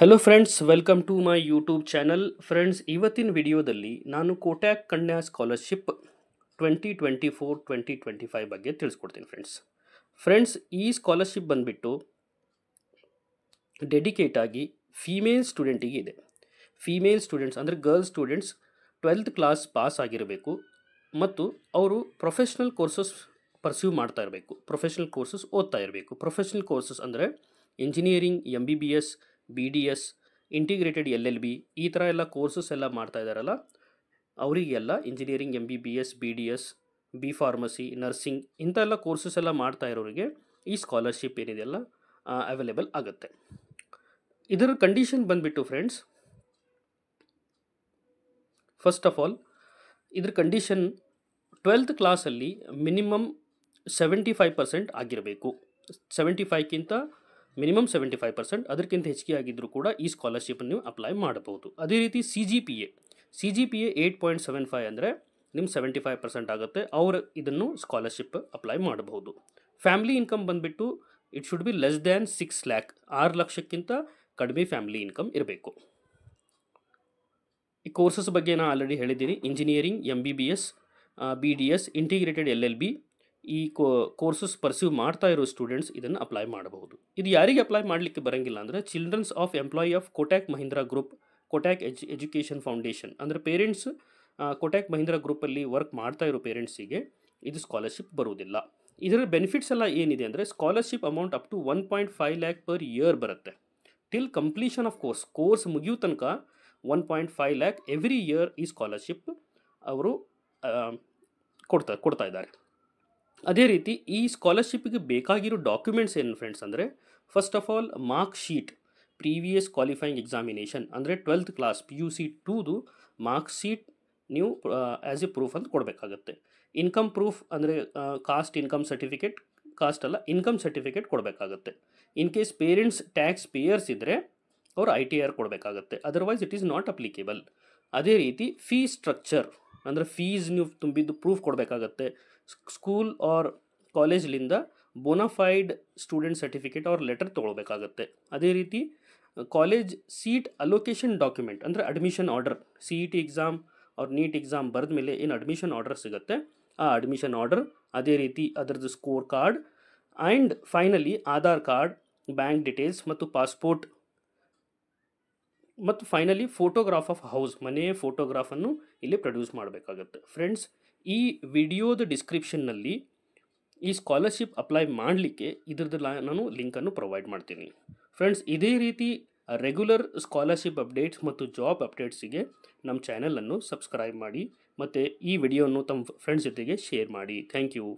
hello friends welcome to my YouTube channel friends ಇವತ್ತಿನ ವಿಡಿಯೋದಲ್ಲಿ ನಾನು Kotak Kanya scholarship twenty twenty four twenty twenty five ಬಗ್ಗೆ ತಿಳಿಸ್ಕೊಡ್ತೀನಿ ಫ್ರೆಂಡ್ಸ್ ಫ್ರೆಂಡ್ಸ್ ಈ ಸ್ಕಾಲರ್ಶಿಪ್ ಬಂದುಬಿಟ್ಟು ಡೆಡಿಕೇಟ್ ಆಗಿ ಫೀಮೇಲ್ ಸ್ಟೂಡೆಂಟಿಗೆ ಇದೆ ಫೀಮೇಲ್ ಸ್ಟೂಡೆಂಟ್ಸ್ ಅಂದರೆ girls students twelfth class pass ಆಗಿರಬೇಕು ಮತ್ತು ಅವರು ಪ್ರೊಫೆಷ್ನಲ್ ಕೋರ್ಸಸ್ ಪರ್ಸ್ಯೂ ಮಾಡ್ತಾ ಇರಬೇಕು ಪ್ರೊಫೆಷ್ನಲ್ ಕೋರ್ಸಸ್ ಓದ್ತಾ ಇರಬೇಕು ಪ್ರೊಫೆಷ್ನಲ್ ಕೋರ್ಸಸ್ ಅಂದರೆ engineering M B B S B D S integrated L L B ಈ ಥರ ಎಲ್ಲ ಕೋರ್ಸಸ್ ಎಲ್ಲ ಮಾಡ್ತಾ ಇದ್ದಾರಲ್ಲ ಅವರಿಗೆಲ್ಲ engineering M B B S B D S B pharmacy nursing ಇಂಥ ಎಲ್ಲ ಕೋರ್ಸಸ್ ಎಲ್ಲ ಮಾಡ್ತಾ ಇರೋರಿಗೆ ಈ ಸ್ಕಾಲರ್ಶಿಪ್ ಏನಿದೆಯಲ್ಲ ಅವೈಲೇಬಲ್ ಆಗುತ್ತೆ ಇದರ ಕಂಡೀಷನ್ ಬಂದುಬಿಟ್ಟು ಫ್ರೆಂಡ್ಸ್ ಫಸ್ಟ್ ಆಫ್ ಆಲ್ ಇದ್ರ ಕಂಡೀಷನ್ ಟ್ವೆಲ್ತ್ ಕ್ಲಾಸಲ್ಲಿ ಮಿನಿಮಮ್ ಸೆವೆಂಟಿ ಫೈವ್ ಪರ್ಸೆಂಟ್ ಆಗಿರಬೇಕು ಸೆವೆಂಟಿ ಫೈವ್ಗಿಂತ ಮಿನಿಮಮ್ ಸೆವೆಂಟಿ ಫೈವ್ ಪರ್ಸೆಂಟ್ ಅದಕ್ಕಿಂತ ಹೆಚ್ಚಿಗೆ ಆಗಿದ್ದರೂ ಕೂಡ ಈ ಸ್ಕಾಲರ್ಶಿಪ್ ನೀವು ಅಪ್ಲೈ ಮಾಡಬಹುದು ಅದೇ ರೀತಿ C G P A C G P A eight point seven five ಅಂದರೆ ನಿಮ್ಮ ಸೆವೆಂಟಿ ಫೈವ್ ಪರ್ಸೆಂಟ್ ಆಗುತ್ತೆ ಅವರು ಇದನ್ನು ಸ್ಕಾಲರ್ಶಿಪ್ ಅಪ್ಲೈ ಮಾಡಬಹುದು ಫ್ಯಾಮಿಲಿ ಇನ್ಕಮ್ ಬಂದುಬಿಟ್ಟು it should be less than six lakh ಆರು ಲಕ್ಷಕ್ಕಿಂತ ಕಡಿಮೆ ಫ್ಯಾಮಿಲಿ ಇನ್ಕಮ್ ಇರಬೇಕು ಈ ಕೋರ್ಸಸ್ ಬಗ್ಗೆ ನಾನು ಆಲ್ರೆಡಿ ಹೇಳಿದ್ದೀನಿ engineering M B B S B D S integrated L L B ಈ ಕೋ ಕೋರ್ಸಸ್ ಪರ್ಸ್ಯೂ ಮಾಡ್ತಾ ಇರೋ ಸ್ಟೂಡೆಂಟ್ಸ್ ಇದನ್ನು ಅಪ್ಲೈ ಮಾಡಬಹುದು ಇದು ಯಾರಿಗೆ ಅಪ್ಲೈ ಮಾಡಲಿಕ್ಕೆ ಬರಂಗಿಲ್ಲ ಅಂದರೆ childrens of employee of Kotak Mahindra group Kotak ಎಜ್ ಎಜುಕೇಷನ್ ಫೌಂಡೇಶನ್ ಅಂದರೆ ಪೇರೆಂಟ್ಸ್ ಕೋಟ್ಯಾಕ್ ಮಹೀಂದ್ರಾ ಗ್ರೂಪಲ್ಲಿ ವರ್ಕ್ ಮಾಡ್ತಾ ಇರೋ ಪೇರೆಂಟ್ಸಿಗೆ ಇದು ಸ್ಕಾಲರ್ಶಿಪ್ ಬರುವುದಿಲ್ಲ ಇದರ ಬೆನಿಫಿಟ್ಸ್ ಎಲ್ಲ ಏನಿದೆ ಅಂದರೆ scholarship amount up to one point five lakh per year ಬರುತ್ತೆ till completion of course course ಮುಗಿಯೋ ತನಕ one point five lakh every year ಈ ಸ್ಕಾಲರ್ಶಿಪ್ ಅವರು ಕೊಡ್ತಾ ಕೊಡ್ತಾ ಇದ್ದಾರೆ ಅದೇ ರೀತಿ ಈ ಸ್ಕಾಲರ್ಶಿಪ್ಗೆ ಬೇಕಾಗಿರೋ ಡಾಕ್ಯುಮೆಂಟ್ಸ್ ಏನು ಫ್ರೆಂಡ್ಸ್ ಅಂದರೆ first of all mark sheet previous qualifying examination ಅಂದರೆ twelfth class P U C ಟೂದು ಮಾರ್ಕ್ ಶೀಟ್ ನೀವು ಆ್ಯಸ್ ಎ ಪ್ರೂಫ್ ಅಂತ ಕೊಡಬೇಕಾಗತ್ತೆ ಇನ್ಕಮ್ ಪ್ರೂಫ್ ಅಂದರೆ ಕಾಸ್ಟ್ ಇನ್ಕಮ್ ಸರ್ಟಿಫಿಕೇಟ್ ಕಾಸ್ಟ್ ಅಲ್ಲ ಇನ್ಕಮ್ ಸರ್ಟಿಫಿಕೇಟ್ ಕೊಡಬೇಕಾಗತ್ತೆ in case parents tax payers ಇದ್ದರೆ ಅವರು ಐ ಟಿ ಆರ್ ಕೊಡಬೇಕಾಗತ್ತೆ otherwise it is not applicable ಅದೇ ರೀತಿ ಫೀ ಸ್ಟ್ರಕ್ಚರ್ ಅಂದರೆ ಫೀಸ್ ನೀವು ತುಂಬಿದ್ದು ಪ್ರೂಫ್ ಕೊಡಬೇಕಾಗತ್ತೆ ಸ್ಕೂಲ್ ಆರ್ ಕಾಲೇಜ್ಲಿಂದ ಬೋನಫೈಡ್ ಸ್ಟೂಡೆಂಟ್ ಸರ್ಟಿಫಿಕೇಟ್ ಅವ್ರ ಲೆಟರ್ ತೊಗೊಳ್ಬೇಕಾಗತ್ತೆ ಅದೇ ರೀತಿ ಕಾಲೇಜ್ ಸೀಟ್ ಅಲೋಕೇಶನ್ ಡಾಕ್ಯುಮೆಂಟ್ ಅಂದರೆ admission order C E T exam ಅವ್ರ ನೀಟ್ ಎಕ್ಸಾಮ್ ಬರೆದ ಮೇಲೆ ಏನು ಅಡ್ಮಿಷನ್ ಆರ್ಡರ್ ಸಿಗುತ್ತೆ ಆ ಅಡ್ಮಿಷನ್ ಆರ್ಡರ್ ಅದೇ ರೀತಿ ಅದರದ್ದು score card and finally Aadhaar card bank details ಮತ್ತು ಪಾಸ್ಪೋರ್ಟ್ ಮತ್ತು ಫೈನಲಿ ಫೋಟೋಗ್ರಾಫ್ ಆಫ್ ಹೌಸ್ ಮನೆಯ ಫೋಟೋಗ್ರಾಫನ್ನು ಇಲ್ಲಿ ಪ್ರೊಡ್ಯೂಸ್ ಮಾಡಬೇಕಾಗತ್ತೆ ಫ್ರೆಂಡ್ಸ್ ಈ ವಿಡಿಯೋದ ಡಿಸ್ಕ್ರಿಪ್ಷನ್ನಲ್ಲಿ ಈ ಸ್ಕಾಲರ್ಶಿಪ್ ಅಪ್ಲೈ ಮಾಡಲಿಕ್ಕೆ ಇದ್ರದ್ದು ನಾನು ಲಿಂಕನ್ನು ಪ್ರೊವೈಡ್ ಮಾಡ್ತೀನಿ ಫ್ರೆಂಡ್ಸ್ ಇದೇ ರೀತಿ ರೆಗ್ಯುಲರ್ ಸ್ಕಾಲರ್ಶಿಪ್ ಅಪ್ಡೇಟ್ಸ್ ಮತ್ತು ಜಾಬ್ ಅಪ್ಡೇಟ್ಸಿಗೆ ನಮ್ಮ ಚಾನಲನ್ನು ಸಬ್ಸ್ಕ್ರೈಬ್ ಮಾಡಿ ಮತ್ತು ಈ ವಿಡಿಯೋವನ್ನು ತಮ್ಮ ಫ್ರೆಂಡ್ಸ್ ಜೊತೆಗೆ ಶೇರ್ ಮಾಡಿ ಥ್ಯಾಂಕ್ ಯು